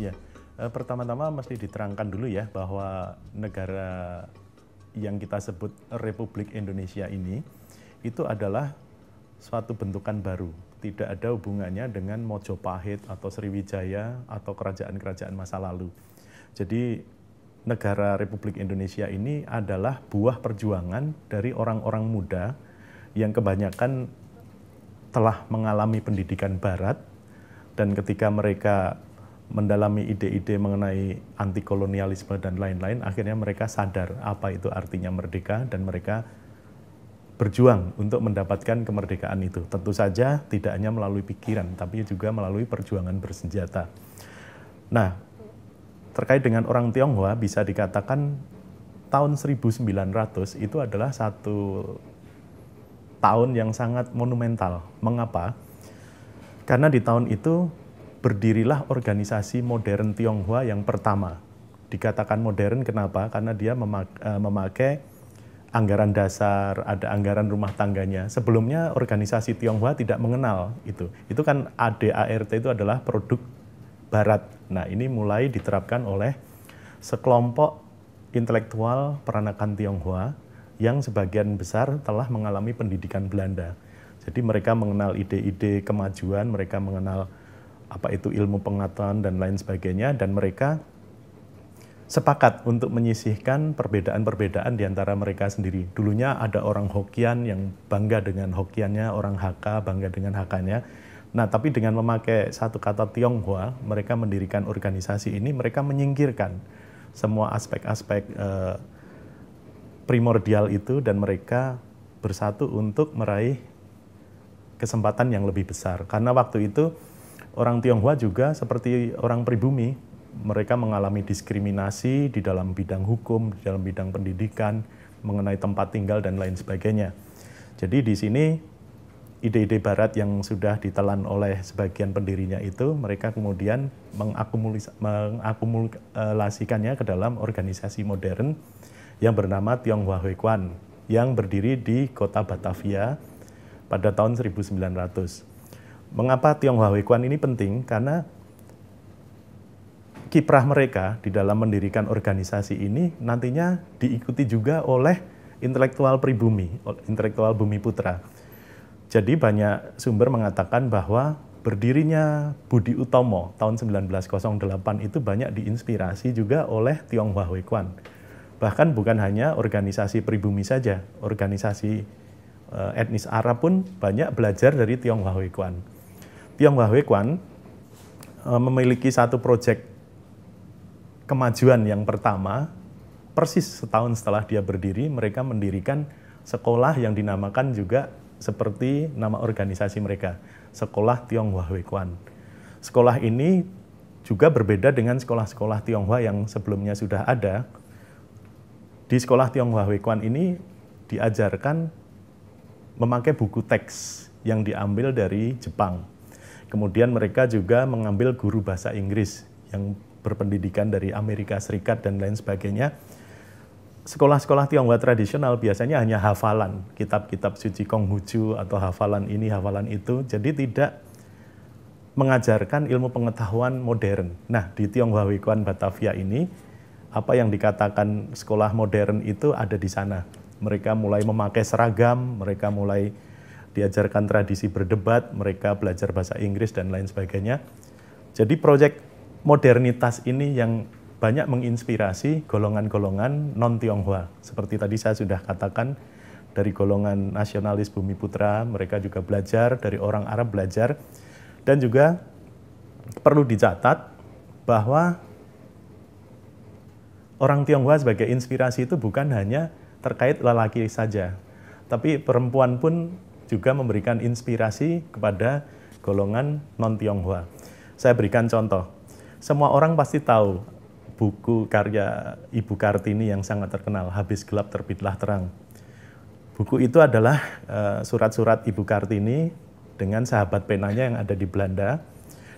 Ya, pertama-tama mesti diterangkan dulu ya bahwa negara yang kita sebut Republik Indonesia ini itu adalah suatu bentukan baru. Tidak ada hubungannya dengan Mojopahit atau Sriwijaya atau kerajaan-kerajaan masa lalu. Jadi negara Republik Indonesia ini adalah buah perjuangan dari orang-orang muda yang kebanyakan telah mengalami pendidikan barat dan ketika mereka mendalami ide-ide mengenai anti kolonialisme dan lain-lain, akhirnya mereka sadar apa itu artinya merdeka dan mereka berjuang untuk mendapatkan kemerdekaan itu. Tentu saja tidak hanya melalui pikiran, tapi juga melalui perjuangan bersenjata. Nah, terkait dengan orang Tionghoa bisa dikatakan tahun 1900 itu adalah satu tahun yang sangat monumental. Mengapa? Karena di tahun itu berdirilah organisasi modern Tionghoa yang pertama. Dikatakan modern kenapa? Karena dia eh, memakai anggaran dasar, ada anggaran rumah tangganya. Sebelumnya organisasi Tionghoa tidak mengenal itu. Itu kan ADART itu adalah produk barat. Nah, ini mulai diterapkan oleh sekelompok intelektual peranakan Tionghoa yang sebagian besar telah mengalami pendidikan Belanda. Jadi mereka mengenal ide-ide kemajuan, mereka mengenal apa itu ilmu pengetahuan dan lain sebagainya dan mereka sepakat untuk menyisihkan perbedaan-perbedaan di antara mereka sendiri. Dulunya ada orang Hokian yang bangga dengan Hokiannya, orang Hakka bangga dengan Hakanya. Nah, tapi dengan memakai satu kata Tionghoa, mereka mendirikan organisasi ini, mereka menyingkirkan semua aspek-aspek eh, primordial itu dan mereka bersatu untuk meraih kesempatan yang lebih besar. Karena waktu itu orang Tionghoa juga seperti orang pribumi, mereka mengalami diskriminasi di dalam bidang hukum, di dalam bidang pendidikan, mengenai tempat tinggal dan lain sebagainya. Jadi di sini ide-ide barat yang sudah ditelan oleh sebagian pendirinya itu mereka kemudian mengakumulasikannya ke dalam organisasi modern yang bernama Tionghoa Huiquan yang berdiri di kota Batavia pada tahun 1900. Mengapa Tionghoa Wekuan ini penting? Karena kiprah mereka di dalam mendirikan organisasi ini nantinya diikuti juga oleh intelektual pribumi, intelektual bumi putra. Jadi banyak sumber mengatakan bahwa berdirinya Budi Utomo tahun 1908 itu banyak diinspirasi juga oleh Tionghoa Wekuan. Bahkan bukan hanya organisasi pribumi saja, organisasi eh, etnis Arab pun banyak belajar dari Tionghoa Wekuan. Tionghoa Huequan eh, memiliki satu proyek kemajuan yang pertama, persis setahun setelah dia berdiri, mereka mendirikan sekolah yang dinamakan juga seperti nama organisasi mereka, Sekolah Tionghoa Wekwan. Sekolah ini juga berbeda dengan sekolah-sekolah Tionghoa yang sebelumnya sudah ada. Di sekolah Tionghoa Wekwan ini diajarkan memakai buku teks yang diambil dari Jepang Kemudian mereka juga mengambil guru bahasa Inggris yang berpendidikan dari Amerika Serikat dan lain sebagainya. Sekolah-sekolah Tionghoa tradisional biasanya hanya hafalan kitab-kitab suci Konghucu atau hafalan ini, hafalan itu. Jadi tidak mengajarkan ilmu pengetahuan modern. Nah, di Tionghoa Wikuan Batavia ini, apa yang dikatakan sekolah modern itu ada di sana. Mereka mulai memakai seragam, mereka mulai diajarkan tradisi berdebat, mereka belajar bahasa Inggris dan lain sebagainya. Jadi proyek modernitas ini yang banyak menginspirasi golongan-golongan non Tionghoa. Seperti tadi saya sudah katakan dari golongan nasionalis Bumi Putra, mereka juga belajar dari orang Arab belajar dan juga perlu dicatat bahwa orang Tionghoa sebagai inspirasi itu bukan hanya terkait lelaki saja, tapi perempuan pun juga memberikan inspirasi kepada golongan non Tionghoa. Saya berikan contoh. Semua orang pasti tahu buku karya Ibu Kartini yang sangat terkenal, Habis Gelap Terbitlah Terang. Buku itu adalah eh, surat-surat uh, Ibu Kartini dengan sahabat penanya yang ada di Belanda.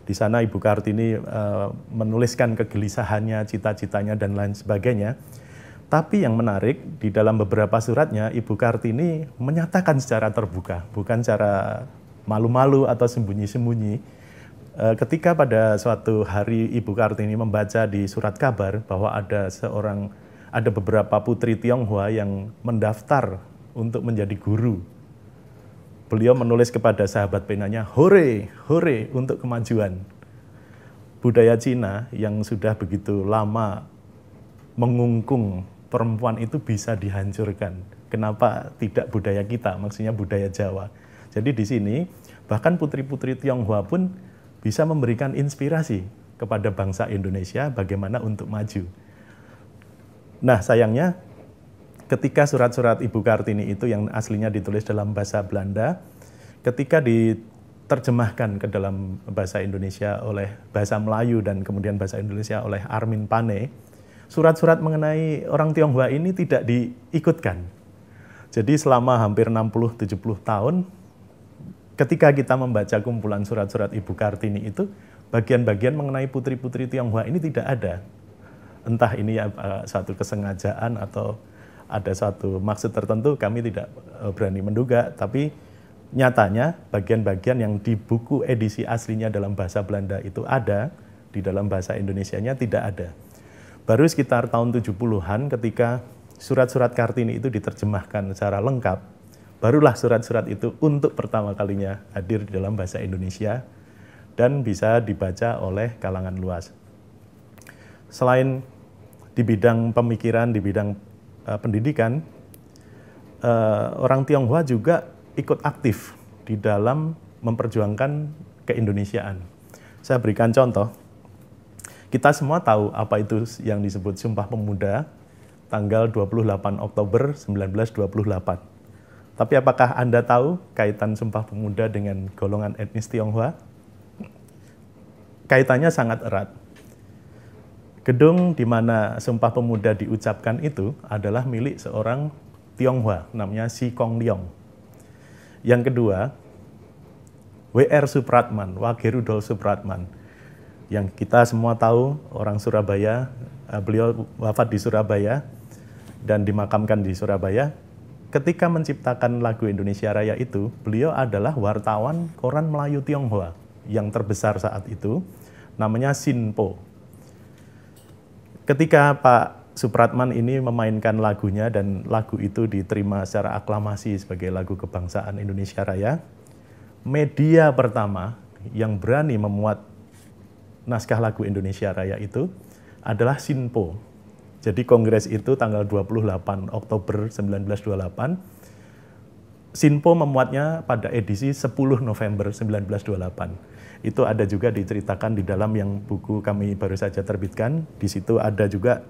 Di sana Ibu Kartini uh, menuliskan kegelisahannya, cita-citanya, dan lain sebagainya tapi yang menarik, di dalam beberapa suratnya, Ibu Kartini menyatakan secara terbuka, bukan cara malu-malu atau sembunyi-sembunyi. Eh, ketika pada suatu hari Ibu Kartini membaca di surat kabar bahwa ada seorang, ada beberapa putri Tionghoa yang mendaftar untuk menjadi guru. Beliau menulis kepada sahabat penanya, hore, hore untuk kemajuan. Budaya Cina yang sudah begitu lama mengungkung perempuan itu bisa dihancurkan. Kenapa tidak budaya kita, maksudnya budaya Jawa. Jadi di sini bahkan putri-putri Tionghoa pun bisa memberikan inspirasi kepada bangsa Indonesia bagaimana untuk maju. Nah, sayangnya ketika surat-surat Ibu Kartini itu yang aslinya ditulis dalam bahasa Belanda, ketika diterjemahkan ke dalam bahasa Indonesia oleh bahasa Melayu dan kemudian bahasa Indonesia oleh Armin Pane, surat-surat mengenai orang Tionghoa ini tidak diikutkan. Jadi selama hampir 60-70 tahun, ketika kita membaca kumpulan surat-surat Ibu Kartini itu, bagian-bagian mengenai putri-putri Tionghoa ini tidak ada. Entah ini eh, satu kesengajaan atau ada satu maksud tertentu kami tidak eh, berani menduga, tapi nyatanya bagian-bagian yang di buku edisi aslinya dalam bahasa Belanda itu ada, di dalam bahasa Indonesianya tidak ada. Baru sekitar tahun 70-an ketika surat-surat Kartini itu diterjemahkan secara lengkap, barulah surat-surat itu untuk pertama kalinya hadir di dalam bahasa Indonesia dan bisa dibaca oleh kalangan luas. Selain di bidang pemikiran, di bidang uh, pendidikan, uh, orang Tionghoa juga ikut aktif di dalam memperjuangkan keindonesiaan. Saya berikan contoh, kita semua tahu apa itu yang disebut Sumpah Pemuda tanggal 28 Oktober 1928. Tapi apakah Anda tahu kaitan Sumpah Pemuda dengan golongan etnis Tionghoa? Kaitannya sangat erat. Gedung di mana Sumpah Pemuda diucapkan itu adalah milik seorang Tionghoa, namanya Si Kong Liong. Yang kedua, W.R. Supratman, Wage Rudolf Supratman yang kita semua tahu orang Surabaya, eh, beliau wafat di Surabaya dan dimakamkan di Surabaya. Ketika menciptakan lagu Indonesia Raya itu, beliau adalah wartawan koran Melayu Tionghoa yang terbesar saat itu, namanya Sinpo. Ketika Pak Supratman ini memainkan lagunya dan lagu itu diterima secara aklamasi sebagai lagu kebangsaan Indonesia Raya, media pertama yang berani memuat naskah lagu Indonesia Raya itu adalah Sinpo. Jadi kongres itu tanggal 28 Oktober 1928. Sinpo memuatnya pada edisi 10 November 1928. Itu ada juga diceritakan di dalam yang buku kami baru saja terbitkan. Di situ ada juga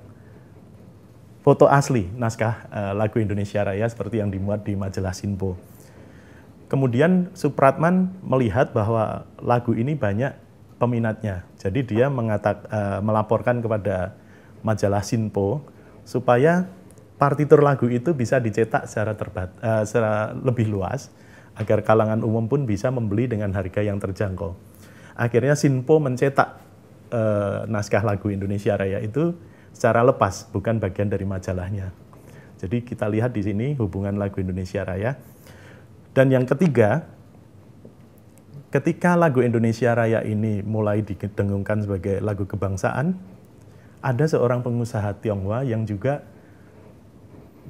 foto asli naskah eh, lagu Indonesia Raya seperti yang dimuat di majalah Sinpo. Kemudian Supratman melihat bahwa lagu ini banyak peminatnya, jadi dia mengatak, uh, melaporkan kepada majalah Sinpo supaya partitur lagu itu bisa dicetak secara, terbat, uh, secara lebih luas agar kalangan umum pun bisa membeli dengan harga yang terjangkau. Akhirnya Sinpo mencetak uh, naskah lagu Indonesia Raya itu secara lepas, bukan bagian dari majalahnya. Jadi kita lihat di sini hubungan lagu Indonesia Raya. Dan yang ketiga, ketika lagu Indonesia Raya ini mulai didengungkan sebagai lagu kebangsaan, ada seorang pengusaha Tionghoa yang juga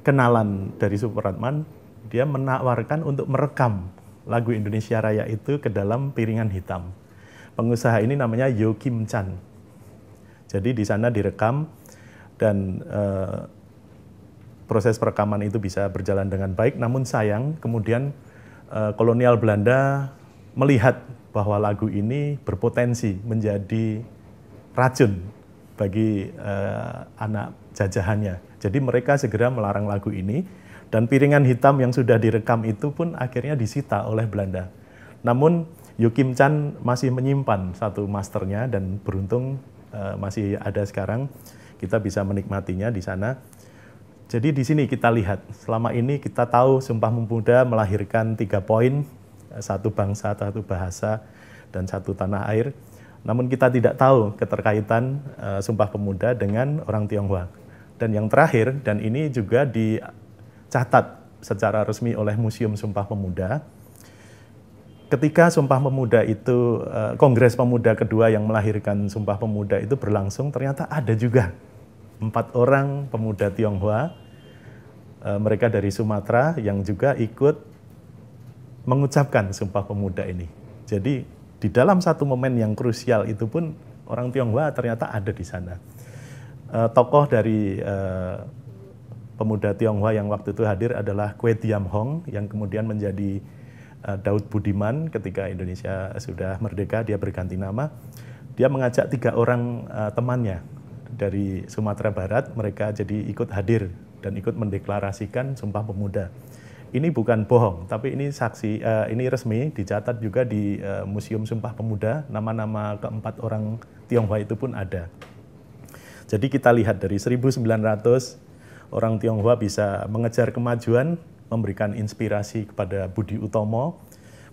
kenalan dari Supratman, dia menawarkan untuk merekam lagu Indonesia Raya itu ke dalam piringan hitam. Pengusaha ini namanya Yo Kim Chan. Jadi di sana direkam dan eh, proses perekaman itu bisa berjalan dengan baik. Namun sayang kemudian eh, kolonial Belanda melihat bahwa lagu ini berpotensi menjadi racun bagi uh, anak jajahannya. Jadi mereka segera melarang lagu ini dan piringan hitam yang sudah direkam itu pun akhirnya disita oleh Belanda. Namun Yukim Chan masih menyimpan satu masternya dan beruntung uh, masih ada sekarang kita bisa menikmatinya di sana. Jadi di sini kita lihat selama ini kita tahu Sumpah Pemuda melahirkan tiga poin satu bangsa, satu bahasa, dan satu tanah air. Namun kita tidak tahu keterkaitan uh, Sumpah Pemuda dengan orang Tionghoa. Dan yang terakhir, dan ini juga dicatat secara resmi oleh Museum Sumpah Pemuda, ketika Sumpah Pemuda itu, uh, Kongres Pemuda kedua yang melahirkan Sumpah Pemuda itu berlangsung, ternyata ada juga empat orang pemuda Tionghoa, uh, mereka dari Sumatera yang juga ikut mengucapkan Sumpah Pemuda ini. Jadi di dalam satu momen yang krusial itu pun orang Tionghoa ternyata ada di sana. E, tokoh dari e, pemuda Tionghoa yang waktu itu hadir adalah Kwe Tiam Hong yang kemudian menjadi e, Daud Budiman ketika Indonesia sudah merdeka dia berganti nama. Dia mengajak tiga orang e, temannya dari Sumatera Barat mereka jadi ikut hadir dan ikut mendeklarasikan Sumpah Pemuda ini bukan bohong, tapi ini saksi, uh, ini resmi dicatat juga di uh, Museum Sumpah Pemuda. Nama-nama keempat orang Tionghoa itu pun ada. Jadi kita lihat dari 1900 orang Tionghoa bisa mengejar kemajuan, memberikan inspirasi kepada Budi Utomo.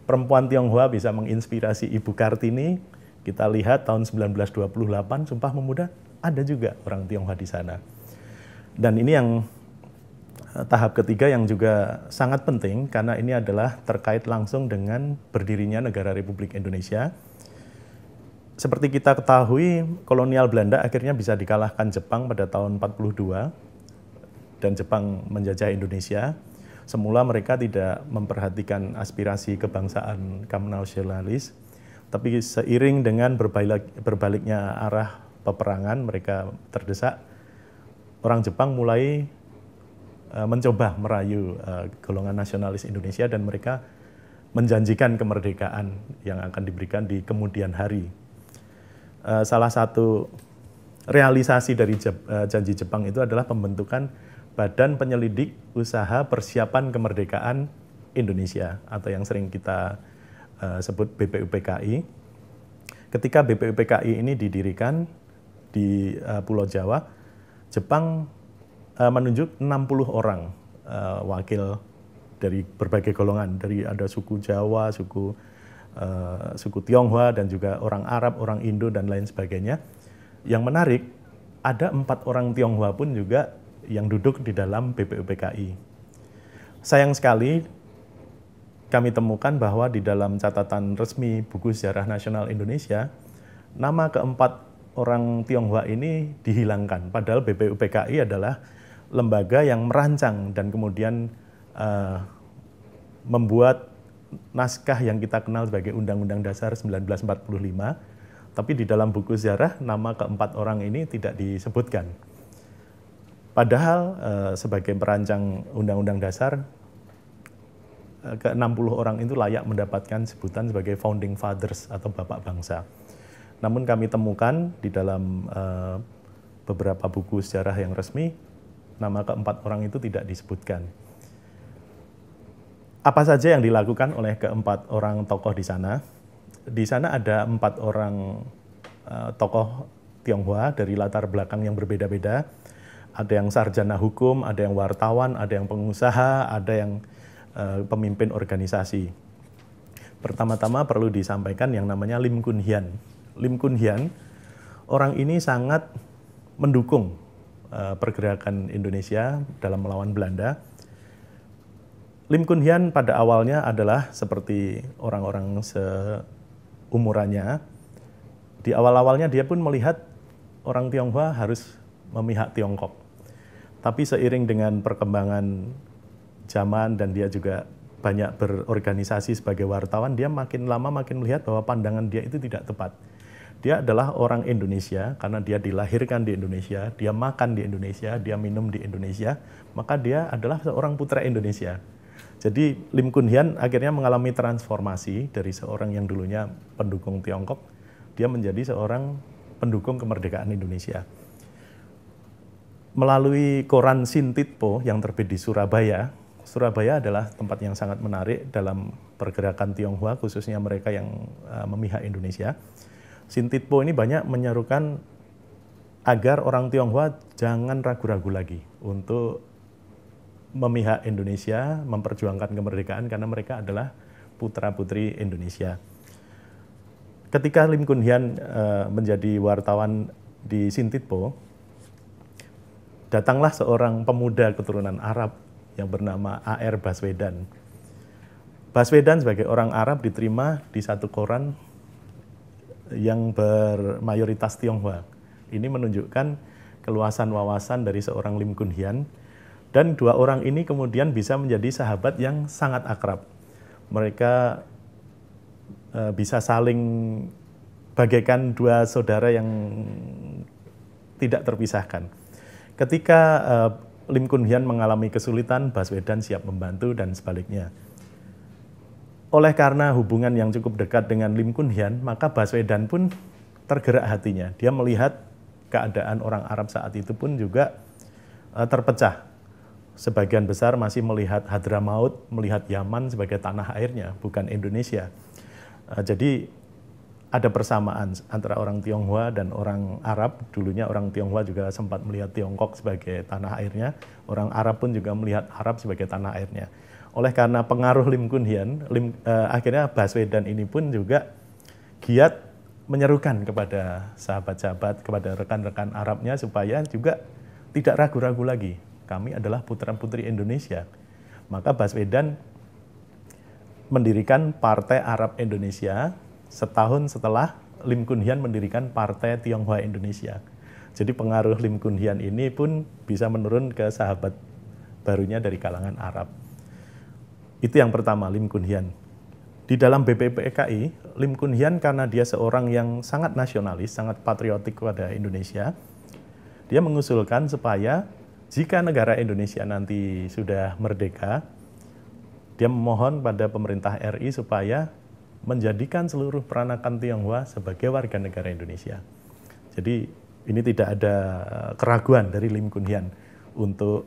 Perempuan Tionghoa bisa menginspirasi Ibu Kartini. Kita lihat tahun 1928 Sumpah Pemuda ada juga orang Tionghoa di sana. Dan ini yang tahap ketiga yang juga sangat penting karena ini adalah terkait langsung dengan berdirinya negara Republik Indonesia. Seperti kita ketahui, kolonial Belanda akhirnya bisa dikalahkan Jepang pada tahun 42 dan Jepang menjajah Indonesia. Semula mereka tidak memperhatikan aspirasi kebangsaan kaum nasionalis, tapi seiring dengan berbalik, berbaliknya arah peperangan mereka terdesak, orang Jepang mulai Eh, mencoba merayu eh, golongan nasionalis Indonesia dan mereka menjanjikan kemerdekaan yang akan diberikan di kemudian hari. Eh, salah satu realisasi dari janji Jepang itu adalah pembentukan Badan Penyelidik Usaha Persiapan Kemerdekaan Indonesia atau yang sering kita sebut BPUPKI. Ketika BPUPKI ini didirikan di Pulau Jawa, Jepang Eh, menunjuk 60 orang uh, wakil dari berbagai golongan, dari ada suku Jawa, suku uh, suku Tionghoa dan juga orang Arab, orang Indo dan lain sebagainya. Yang menarik ada empat orang Tionghoa pun juga yang duduk di dalam BPUPKI. Sayang sekali kami temukan bahwa di dalam catatan resmi Buku Sejarah Nasional Indonesia, nama keempat orang Tionghoa ini dihilangkan. Padahal BPUPKI adalah lembaga yang merancang dan kemudian uh, membuat naskah yang kita kenal sebagai Undang-Undang Dasar 1945. Tapi di dalam buku sejarah nama keempat orang ini tidak disebutkan. Padahal uh, sebagai perancang Undang-Undang Dasar eh, ke-60 orang itu layak mendapatkan sebutan sebagai founding fathers atau bapak bangsa. Namun kami temukan di dalam uh, beberapa buku sejarah yang resmi Nama keempat orang itu tidak disebutkan. Apa saja yang dilakukan oleh keempat orang tokoh di sana? Di sana ada empat orang uh, tokoh Tionghoa dari latar belakang yang berbeda-beda. Ada yang sarjana hukum, ada yang wartawan, ada yang pengusaha, ada yang uh, pemimpin organisasi. Pertama-tama perlu disampaikan yang namanya Lim Kun Hian. Lim Kun Hian, orang ini sangat mendukung Eh, pergerakan Indonesia dalam melawan Belanda. Lim Kun Hian pada awalnya adalah seperti orang-orang seumurannya. Di awal-awalnya dia pun melihat orang Tionghoa harus memihak Tiongkok. Tapi seiring dengan perkembangan zaman dan dia juga banyak berorganisasi sebagai wartawan, dia makin lama makin melihat bahwa pandangan dia itu tidak tepat. Dia adalah orang Indonesia karena dia dilahirkan di Indonesia, dia makan di Indonesia, dia minum di Indonesia, maka dia adalah seorang putra Indonesia. Jadi Lim Kun Hian akhirnya mengalami transformasi dari seorang yang dulunya pendukung Tiongkok, dia menjadi seorang pendukung kemerdekaan Indonesia melalui koran Sintitpo yang terbit di Surabaya. Surabaya adalah tempat yang sangat menarik dalam pergerakan Tionghoa, khususnya mereka yang eh, memihak Indonesia. Sintitpo ini banyak menyerukan agar orang Tionghoa jangan ragu-ragu lagi untuk memihak Indonesia, memperjuangkan kemerdekaan karena mereka adalah putra-putri Indonesia. Ketika Lim Kun Hian eh, menjadi wartawan di Sintitpo, datanglah seorang pemuda keturunan Arab yang bernama AR Baswedan. Baswedan sebagai orang Arab diterima di satu koran yang bermayoritas Tionghoa. Ini menunjukkan keluasan wawasan dari seorang Lim Kun Hian. Dan dua orang ini kemudian bisa menjadi sahabat yang sangat akrab. Mereka eh, bisa saling bagaikan dua saudara yang tidak terpisahkan. Ketika eh, Lim Kun Hian mengalami kesulitan, Baswedan siap membantu dan sebaliknya oleh karena hubungan yang cukup dekat dengan Lim Kun Hian, maka Baswedan pun tergerak hatinya. Dia melihat keadaan orang Arab saat itu pun juga uh, terpecah. Sebagian besar masih melihat Hadramaut, melihat Yaman sebagai tanah airnya, bukan Indonesia. Uh, jadi ada persamaan antara orang Tionghoa dan orang Arab. Dulunya orang Tionghoa juga sempat melihat Tiongkok sebagai tanah airnya, orang Arab pun juga melihat Arab sebagai tanah airnya oleh karena pengaruh Lim Kun Hian, Lim, uh, akhirnya Baswedan ini pun juga giat menyerukan kepada sahabat-sahabat, kepada rekan-rekan Arabnya supaya juga tidak ragu-ragu lagi. Kami adalah putra-putri Indonesia. Maka Baswedan mendirikan Partai Arab Indonesia setahun setelah Lim Kun Hian mendirikan Partai Tionghoa Indonesia. Jadi pengaruh Lim Kun Hian ini pun bisa menurun ke sahabat barunya dari kalangan Arab. Itu yang pertama, Lim Kun Hian. Di dalam BPPKI, Lim Kun Hian karena dia seorang yang sangat nasionalis, sangat patriotik kepada Indonesia, dia mengusulkan supaya jika negara Indonesia nanti sudah merdeka, dia memohon pada pemerintah RI supaya menjadikan seluruh peranakan Tionghoa sebagai warga negara Indonesia. Jadi ini tidak ada eh, keraguan dari Lim Kun Hian untuk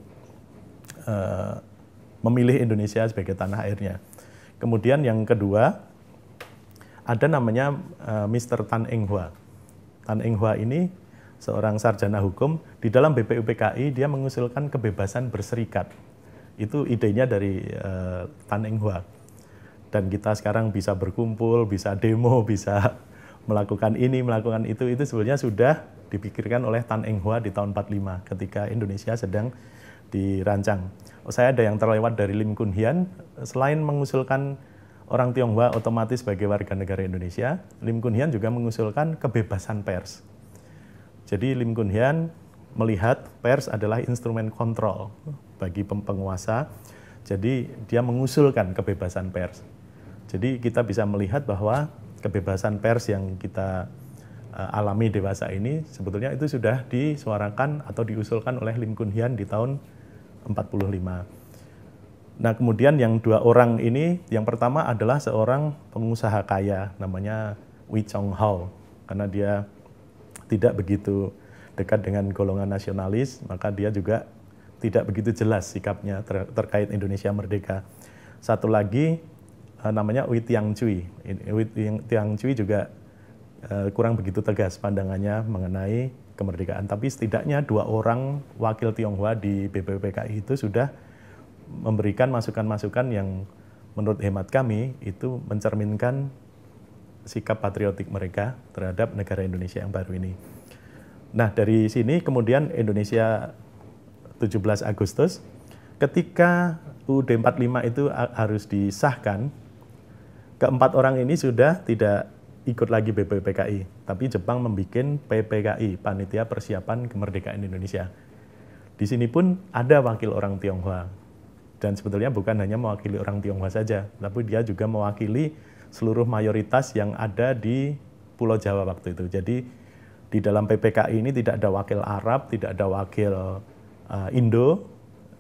eh, memilih Indonesia sebagai tanah airnya. Kemudian yang kedua, ada namanya uh, eh, Mr. Tan Eng Hwa. Tan Eng Hwa ini seorang sarjana hukum, di dalam BPUPKI dia mengusulkan kebebasan berserikat. Itu idenya dari uh, Tan Eng Hwa. Dan kita sekarang bisa berkumpul, bisa demo, bisa melakukan ini, melakukan itu, itu sebenarnya sudah dipikirkan oleh Tan Eng Hwa di tahun 45 ketika Indonesia sedang dirancang. Oh, saya ada yang terlewat dari Lim Kun Hian, selain mengusulkan orang Tionghoa otomatis sebagai warga negara Indonesia, Lim Kun Hian juga mengusulkan kebebasan pers. Jadi Lim Kun Hian melihat pers adalah instrumen kontrol bagi penguasa. Jadi dia mengusulkan kebebasan pers. Jadi kita bisa melihat bahwa kebebasan pers yang kita eh, alami dewasa ini sebetulnya itu sudah disuarakan atau diusulkan oleh Lim Kun Hian di tahun 45. Nah kemudian yang dua orang ini, yang pertama adalah seorang pengusaha kaya namanya Wei Chong Hao. Karena dia tidak begitu dekat dengan golongan nasionalis, maka dia juga tidak begitu jelas sikapnya ter terkait Indonesia Merdeka. Satu lagi eh, namanya Wei Tiang Cui. Wei Tiang Cui juga uh, kurang begitu tegas pandangannya mengenai kemerdekaan. Tapi setidaknya dua orang wakil Tionghoa di BPPKI itu sudah memberikan masukan-masukan yang menurut hemat kami itu mencerminkan sikap patriotik mereka terhadap negara Indonesia yang baru ini. Nah, dari sini kemudian Indonesia 17 Agustus ketika UUD 45 itu harus disahkan keempat orang ini sudah tidak ikut lagi BPPKI, tapi Jepang membuat PPKI, Panitia Persiapan Kemerdekaan Indonesia. Di sini pun ada wakil orang Tionghoa. Dan sebetulnya bukan hanya mewakili orang Tionghoa saja, tapi dia juga mewakili seluruh mayoritas yang ada di Pulau Jawa waktu itu. Jadi di dalam PPKI ini tidak ada wakil Arab, tidak ada wakil uh, Indo,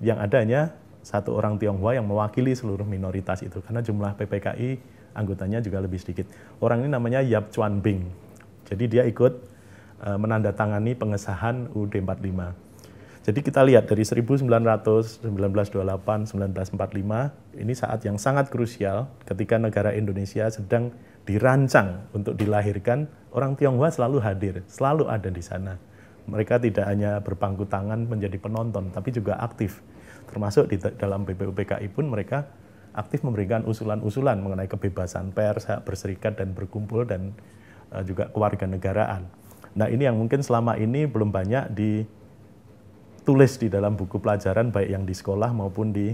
yang adanya satu orang Tionghoa yang mewakili seluruh minoritas itu. Karena jumlah PPKI anggotanya juga lebih sedikit. Orang ini namanya Yap Chuan Bing. Jadi dia ikut e, menandatangani pengesahan UUD 45. Jadi kita lihat dari 1928, 1945, ini saat yang sangat krusial ketika negara Indonesia sedang dirancang untuk dilahirkan, orang Tionghoa selalu hadir, selalu ada di sana. Mereka tidak hanya berpangku tangan menjadi penonton, tapi juga aktif. Termasuk di dalam BPUPKI pun mereka aktif memberikan usulan-usulan mengenai kebebasan pers, hak berserikat dan berkumpul dan eh, juga kewarganegaraan. Nah, ini yang mungkin selama ini belum banyak ditulis di dalam buku pelajaran baik yang di sekolah maupun di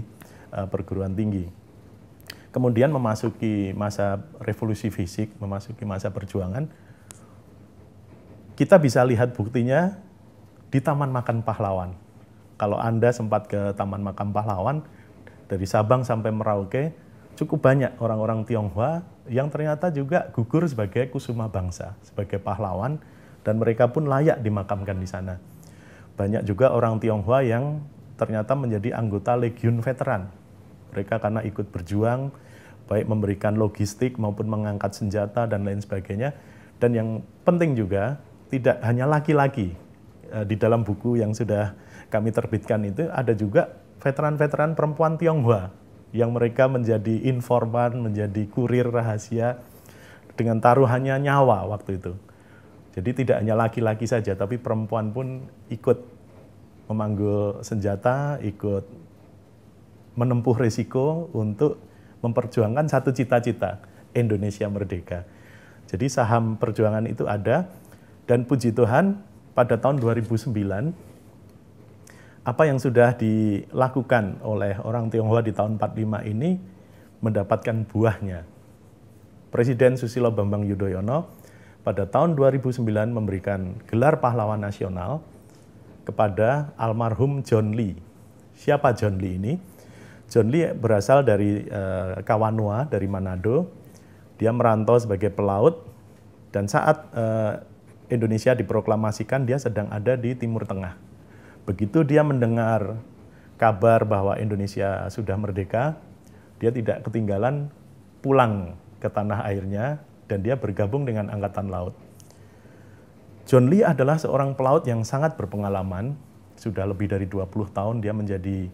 eh, perguruan tinggi. Kemudian memasuki masa revolusi fisik, memasuki masa perjuangan, kita bisa lihat buktinya di Taman Makan Pahlawan. Kalau Anda sempat ke Taman Makan Pahlawan, dari Sabang sampai Merauke cukup banyak orang-orang Tionghoa yang ternyata juga gugur sebagai kusuma bangsa, sebagai pahlawan dan mereka pun layak dimakamkan di sana. Banyak juga orang Tionghoa yang ternyata menjadi anggota legiun veteran. Mereka karena ikut berjuang baik memberikan logistik maupun mengangkat senjata dan lain sebagainya. Dan yang penting juga tidak hanya laki-laki eh, di dalam buku yang sudah kami terbitkan itu ada juga veteran-veteran perempuan Tionghoa yang mereka menjadi informan, menjadi kurir rahasia dengan taruhannya nyawa waktu itu. Jadi tidak hanya laki-laki saja, tapi perempuan pun ikut memanggul senjata, ikut menempuh risiko untuk memperjuangkan satu cita-cita, Indonesia Merdeka. Jadi saham perjuangan itu ada, dan puji Tuhan pada tahun 2009 apa yang sudah dilakukan oleh orang Tionghoa di tahun 45 ini mendapatkan buahnya. Presiden Susilo Bambang Yudhoyono pada tahun 2009 memberikan gelar pahlawan nasional kepada almarhum John Lee. Siapa John Lee ini? John Lee berasal dari uh, Kawanua dari Manado. Dia merantau sebagai pelaut dan saat uh, Indonesia diproklamasikan dia sedang ada di Timur Tengah Begitu dia mendengar kabar bahwa Indonesia sudah merdeka, dia tidak ketinggalan pulang ke tanah airnya dan dia bergabung dengan Angkatan Laut. John Lee adalah seorang pelaut yang sangat berpengalaman. Sudah lebih dari 20 tahun dia menjadi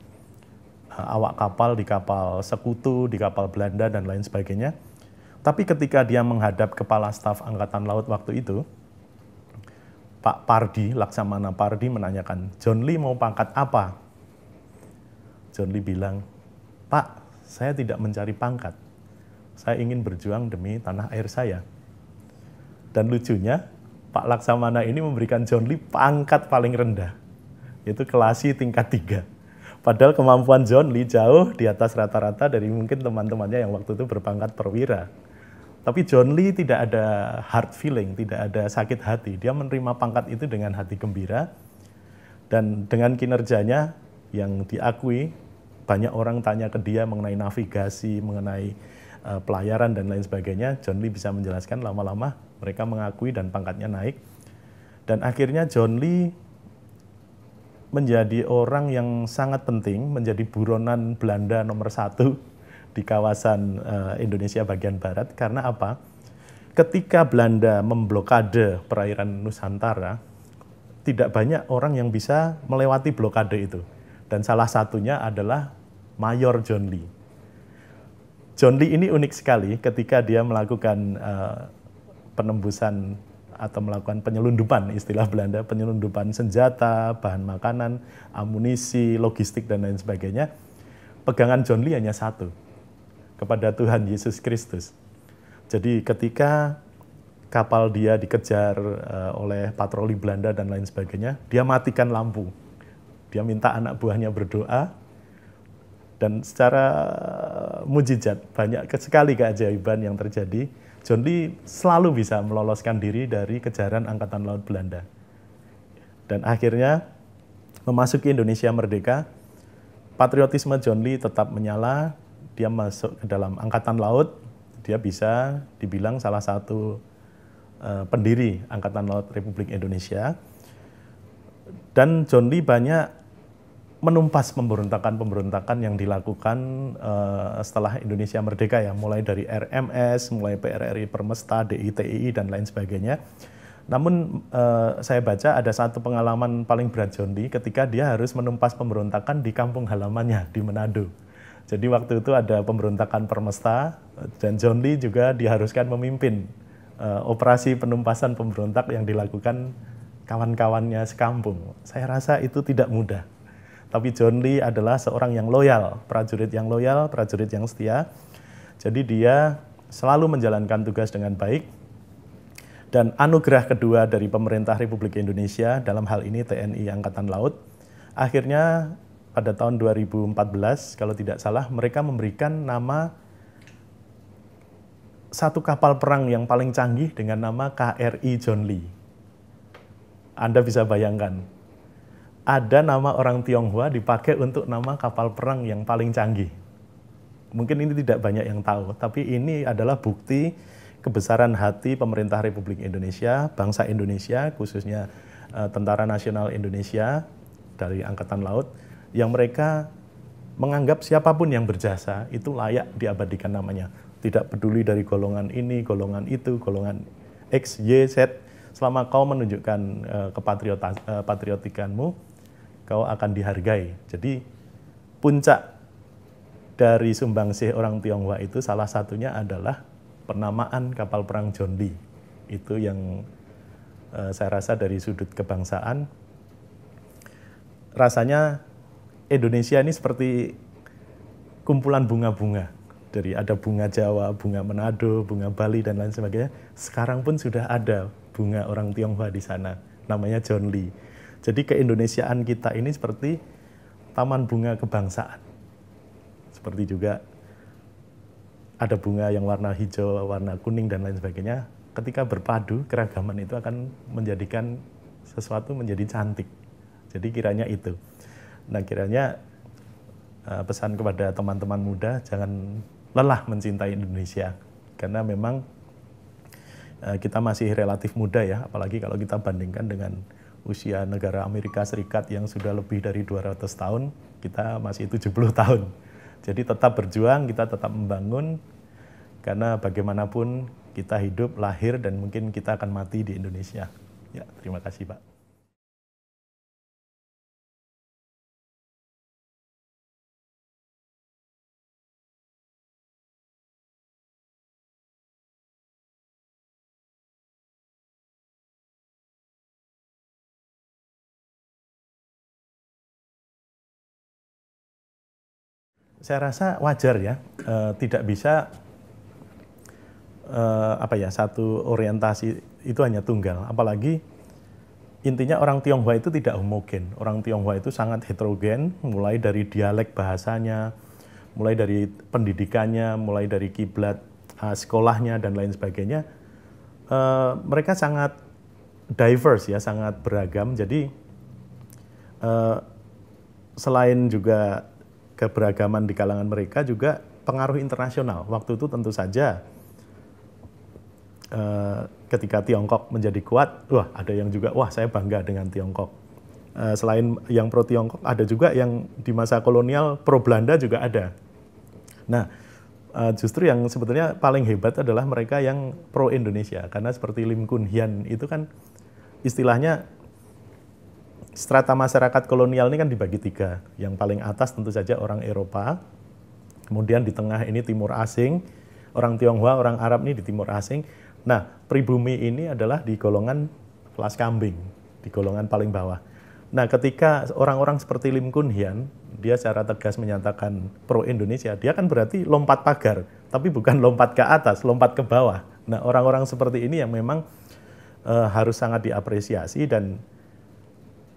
eh, awak kapal di kapal sekutu, di kapal Belanda, dan lain sebagainya. Tapi ketika dia menghadap kepala staf Angkatan Laut waktu itu, Pak Pardi, Laksamana Pardi menanyakan, John Lee mau pangkat apa? John Lee bilang, Pak, saya tidak mencari pangkat. Saya ingin berjuang demi tanah air saya. Dan lucunya, Pak Laksamana ini memberikan John Lee pangkat paling rendah, yaitu kelasi tingkat tiga. Padahal kemampuan John Lee jauh di atas rata-rata dari mungkin teman-temannya yang waktu itu berpangkat perwira. Tapi John Lee tidak ada hard feeling, tidak ada sakit hati. Dia menerima pangkat itu dengan hati gembira dan dengan kinerjanya yang diakui banyak orang tanya ke dia mengenai navigasi, mengenai uh, pelayaran dan lain sebagainya. John Lee bisa menjelaskan lama-lama mereka mengakui dan pangkatnya naik. Dan akhirnya John Lee menjadi orang yang sangat penting, menjadi buronan Belanda nomor satu di kawasan uh, Indonesia bagian barat karena apa? Ketika Belanda memblokade perairan Nusantara, tidak banyak orang yang bisa melewati blokade itu. Dan salah satunya adalah Mayor John Lee. John Lee ini unik sekali ketika dia melakukan uh, penembusan atau melakukan penyelundupan istilah Belanda, penyelundupan senjata, bahan makanan, amunisi, logistik dan lain sebagainya. Pegangan John Lee hanya satu, kepada Tuhan Yesus Kristus. Jadi ketika kapal dia dikejar eh, oleh patroli Belanda dan lain sebagainya, dia matikan lampu. Dia minta anak buahnya berdoa dan secara eh, mujizat banyak sekali keajaiban yang terjadi. John Lee selalu bisa meloloskan diri dari kejaran angkatan laut Belanda. Dan akhirnya memasuki Indonesia merdeka, patriotisme John Lee tetap menyala dia masuk ke dalam angkatan laut, dia bisa dibilang salah satu uh, pendiri angkatan laut Republik Indonesia. Dan John Lee banyak menumpas pemberontakan-pemberontakan yang dilakukan uh, setelah Indonesia merdeka ya, mulai dari RMS, mulai PRRI Permesta, DITII dan lain sebagainya. Namun uh, saya baca ada satu pengalaman paling berat John Lee ketika dia harus menumpas pemberontakan di kampung halamannya di Manado. Jadi waktu itu ada pemberontakan permesta dan John Lee juga diharuskan memimpin uh, operasi penumpasan pemberontak yang dilakukan kawan-kawannya sekampung. Saya rasa itu tidak mudah. Tapi John Lee adalah seorang yang loyal, prajurit yang loyal, prajurit yang setia. Jadi dia selalu menjalankan tugas dengan baik. Dan anugerah kedua dari pemerintah Republik Indonesia dalam hal ini TNI Angkatan Laut, akhirnya pada tahun 2014 kalau tidak salah mereka memberikan nama satu kapal perang yang paling canggih dengan nama KRI John Lee. Anda bisa bayangkan. Ada nama orang Tionghoa dipakai untuk nama kapal perang yang paling canggih. Mungkin ini tidak banyak yang tahu, tapi ini adalah bukti kebesaran hati pemerintah Republik Indonesia, bangsa Indonesia, khususnya eh, Tentara Nasional Indonesia dari Angkatan Laut, yang mereka menganggap siapapun yang berjasa itu layak diabadikan namanya. Tidak peduli dari golongan ini, golongan itu, golongan X, Y, Z. Selama kau menunjukkan uh, eh, kepatriotikanmu, eh, kau akan dihargai. Jadi puncak dari sumbangsih orang Tionghoa itu salah satunya adalah penamaan kapal perang John Lee. Itu yang eh, saya rasa dari sudut kebangsaan rasanya Indonesia ini seperti kumpulan bunga-bunga. Dari ada bunga Jawa, bunga Manado, bunga Bali, dan lain sebagainya. Sekarang pun sudah ada bunga orang Tionghoa di sana. Namanya John Lee. Jadi keindonesiaan kita ini seperti taman bunga kebangsaan. Seperti juga ada bunga yang warna hijau, warna kuning, dan lain sebagainya. Ketika berpadu, keragaman itu akan menjadikan sesuatu menjadi cantik. Jadi kiranya itu. Nah kiranya eh, pesan kepada teman-teman muda jangan lelah mencintai Indonesia karena memang eh, kita masih relatif muda ya apalagi kalau kita bandingkan dengan usia negara Amerika Serikat yang sudah lebih dari 200 tahun, kita masih 70 tahun. Jadi tetap berjuang, kita tetap membangun, karena bagaimanapun kita hidup, lahir, dan mungkin kita akan mati di Indonesia. Ya, terima kasih Pak. saya rasa wajar ya, e, tidak bisa e, apa ya satu orientasi itu hanya tunggal. Apalagi intinya orang Tionghoa itu tidak homogen. Orang Tionghoa itu sangat heterogen, mulai dari dialek bahasanya, mulai dari pendidikannya, mulai dari kiblat eh, sekolahnya dan lain sebagainya. E, mereka sangat diverse ya, sangat beragam. Jadi e, selain juga keberagaman di kalangan mereka juga pengaruh internasional. Waktu itu tentu saja uh, ketika Tiongkok menjadi kuat, wah ada yang juga, wah saya bangga dengan Tiongkok. Uh, selain yang pro Tiongkok, ada juga yang di masa kolonial pro Belanda juga ada. Nah, eh, justru yang sebetulnya paling hebat adalah mereka yang pro Indonesia, karena seperti Lim Kun Hian itu kan istilahnya strata masyarakat kolonial ini kan dibagi tiga. Yang paling atas tentu saja orang Eropa, kemudian di tengah ini timur asing, orang Tionghoa, orang Arab ini di timur asing. Nah, pribumi ini adalah di golongan kelas kambing, di golongan paling bawah. Nah, ketika orang-orang seperti Lim Kun Hian, dia secara tegas menyatakan pro Indonesia, dia kan berarti lompat pagar, tapi bukan lompat ke atas, lompat ke bawah. Nah, orang-orang seperti ini yang memang e, harus sangat diapresiasi dan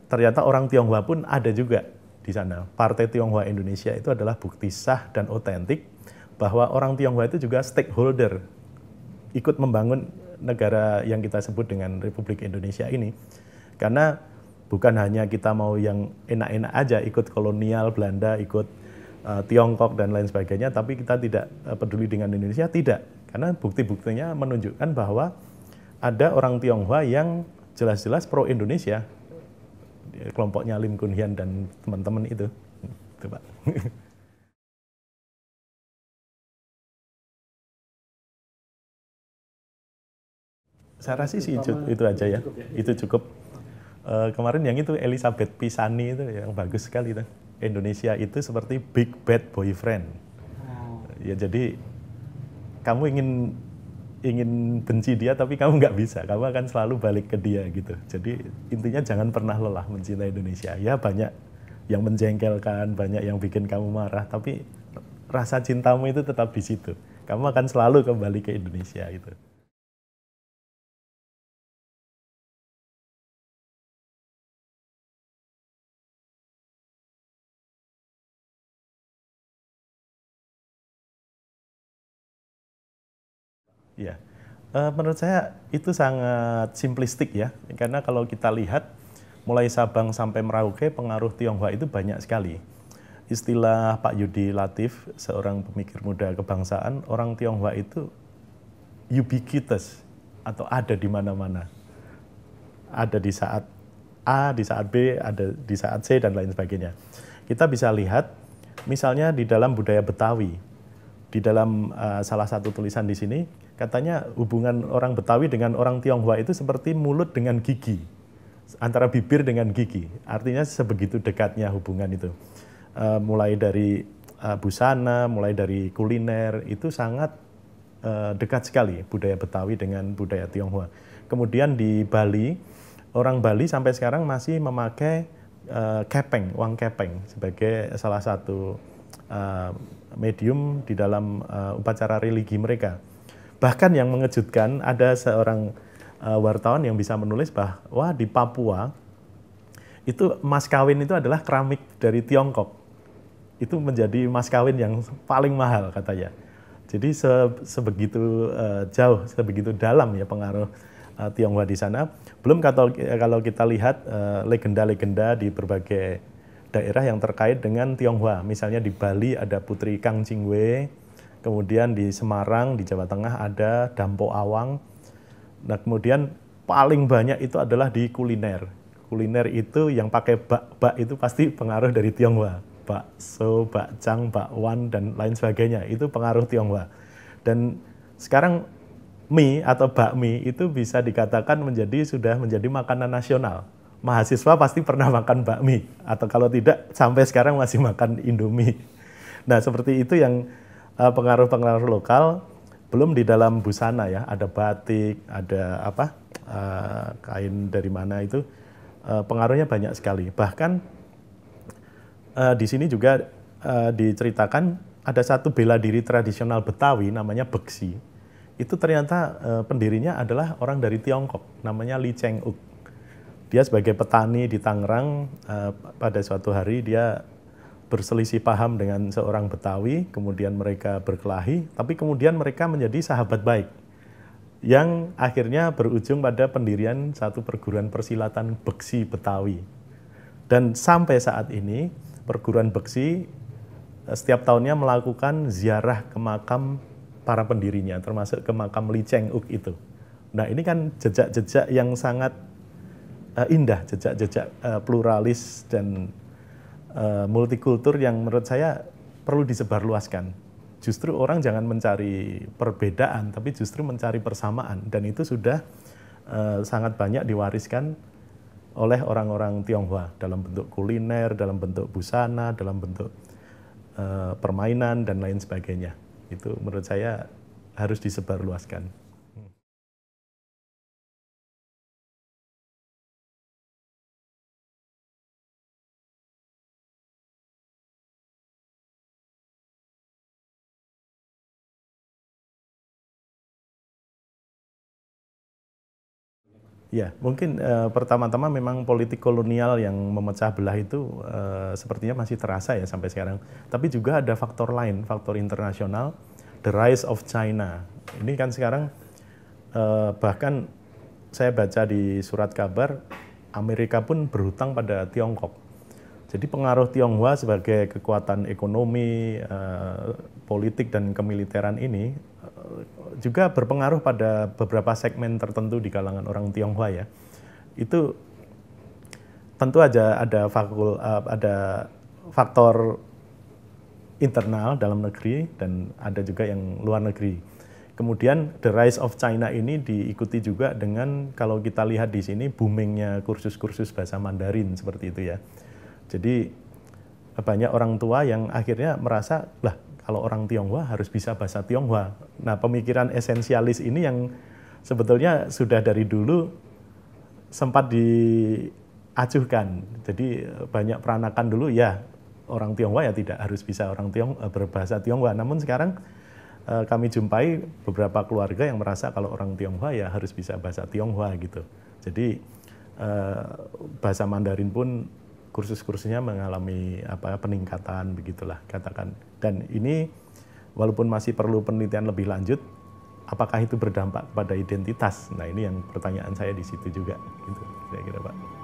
ternyata orang Tionghoa pun ada juga di sana. Partai Tionghoa Indonesia itu adalah bukti sah dan otentik bahwa orang Tionghoa itu juga stakeholder ikut membangun negara yang kita sebut dengan Republik Indonesia ini. Karena bukan hanya kita mau yang enak-enak aja ikut kolonial Belanda, ikut uh, Tiongkok dan lain sebagainya, tapi kita tidak e, peduli dengan Indonesia, tidak. Karena bukti-buktinya menunjukkan bahwa ada orang Tionghoa yang jelas-jelas pro Indonesia, kelompoknya Lim Kun Hian dan teman-teman itu. Itu, Pak. Saya rasa sih itu, itu aja ya. Cukup, ya. Itu cukup. Uh, kemarin yang itu Elizabeth Pisani itu yang bagus sekali itu. Indonesia itu seperti big bad boyfriend. Wow. Oh. Ya jadi kamu ingin ingin benci dia tapi kamu nggak bisa kamu akan selalu balik ke dia gitu jadi intinya jangan pernah lelah mencintai Indonesia ya banyak yang menjengkelkan banyak yang bikin kamu marah tapi rasa cintamu itu tetap di situ kamu akan selalu kembali ke Indonesia gitu Iya. Uh, menurut saya itu sangat simplistik ya, karena kalau kita lihat mulai Sabang sampai Merauke pengaruh Tionghoa itu banyak sekali. Istilah Pak Yudi Latif, seorang pemikir muda kebangsaan, orang Tionghoa itu ubiquitous atau ada di mana-mana. Ada di saat A, di saat B, ada di saat C dan lain sebagainya. Kita bisa lihat misalnya di dalam budaya Betawi. Di dalam uh, salah satu tulisan di sini Katanya hubungan orang Betawi dengan orang Tionghoa itu seperti mulut dengan gigi, antara bibir dengan gigi. Artinya sebegitu dekatnya hubungan itu. Uh, mulai dari uh, busana, mulai dari kuliner, itu sangat uh, dekat sekali budaya Betawi dengan budaya Tionghoa. Kemudian di Bali, orang Bali sampai sekarang masih memakai uh, kepeng, uang kepeng sebagai salah satu uh, medium di dalam uh, upacara religi mereka. Bahkan yang mengejutkan ada seorang uh, wartawan yang bisa menulis bahwa di Papua itu mas kawin itu adalah keramik dari Tiongkok. Itu menjadi mas kawin yang paling mahal katanya. Jadi se sebegitu uh, jauh, sebegitu dalam ya pengaruh uh, Tionghoa di sana. Belum kalau, kalau kita lihat legenda-legenda uh, di berbagai daerah yang terkait dengan Tionghoa. Misalnya di Bali ada Putri Kang Chingwe, Kemudian di Semarang, di Jawa Tengah ada Dampo Awang. Nah, kemudian paling banyak itu adalah di kuliner. Kuliner itu yang pakai bak-bak itu pasti pengaruh dari Tionghoa. Bakso, bakcang, bakwan, dan lain sebagainya. Itu pengaruh Tionghoa. Dan sekarang mie atau bakmi itu bisa dikatakan menjadi sudah menjadi makanan nasional. Mahasiswa pasti pernah makan bakmi atau kalau tidak sampai sekarang masih makan Indomie. Nah, seperti itu yang Eh, pengaruh-pengaruh lokal belum di dalam busana ya ada batik ada apa uh, kain dari mana itu uh, pengaruhnya banyak sekali bahkan uh, di sini juga uh, diceritakan ada satu bela diri tradisional Betawi namanya Beksi itu ternyata uh, pendirinya adalah orang dari Tiongkok namanya Li Cheng Uk dia sebagai petani di Tangerang uh, pada suatu hari dia berselisih paham dengan seorang Betawi, kemudian mereka berkelahi, tapi kemudian mereka menjadi sahabat baik yang akhirnya berujung pada pendirian satu perguruan persilatan Beksi Betawi. Dan sampai saat ini perguruan Beksi eh, setiap tahunnya melakukan ziarah ke makam para pendirinya, termasuk ke makam Li Cheng Uk itu. Nah ini kan jejak-jejak yang sangat eh, indah, jejak-jejak eh, pluralis dan Eh, multikultur yang menurut saya perlu disebarluaskan. Justru orang jangan mencari perbedaan, tapi justru mencari persamaan. Dan itu sudah uh, sangat banyak diwariskan oleh orang-orang Tionghoa dalam bentuk kuliner, dalam bentuk busana, dalam bentuk uh, permainan dan lain sebagainya. Itu menurut saya harus disebarluaskan. Ya, mungkin uh, pertama-tama memang politik kolonial yang memecah belah itu uh, sepertinya masih terasa ya sampai sekarang. Tapi juga ada faktor lain, faktor internasional, the rise of China. Ini kan sekarang uh, bahkan saya baca di surat kabar Amerika pun berhutang pada Tiongkok. Jadi pengaruh Tionghoa sebagai kekuatan ekonomi, politik dan kemiliteran ini juga berpengaruh pada beberapa segmen tertentu di kalangan orang Tionghoa ya. Itu tentu aja ada fakul eh, ada faktor internal dalam negeri dan ada juga yang luar negeri. Kemudian the rise of China ini diikuti juga dengan kalau kita lihat di sini boomingnya kursus-kursus bahasa Mandarin seperti itu ya. Jadi eh, banyak orang tua yang akhirnya merasa lah kalau orang Tionghoa harus bisa bahasa Tionghoa. Nah, pemikiran esensialis ini yang sebetulnya sudah dari dulu sempat diacuhkan. Jadi banyak peranakan dulu ya orang Tionghoa ya tidak harus bisa orang Tiong eh, berbahasa Tionghoa. Namun sekarang eh, kami jumpai beberapa keluarga yang merasa kalau orang Tionghoa ya harus bisa bahasa Tionghoa gitu. Jadi eh, bahasa Mandarin pun kursus-kursusnya mengalami apa peningkatan begitulah katakan. Dan ini walaupun masih perlu penelitian lebih lanjut, apakah itu berdampak pada identitas? Nah, ini yang pertanyaan saya di situ juga gitu. Saya kira Pak.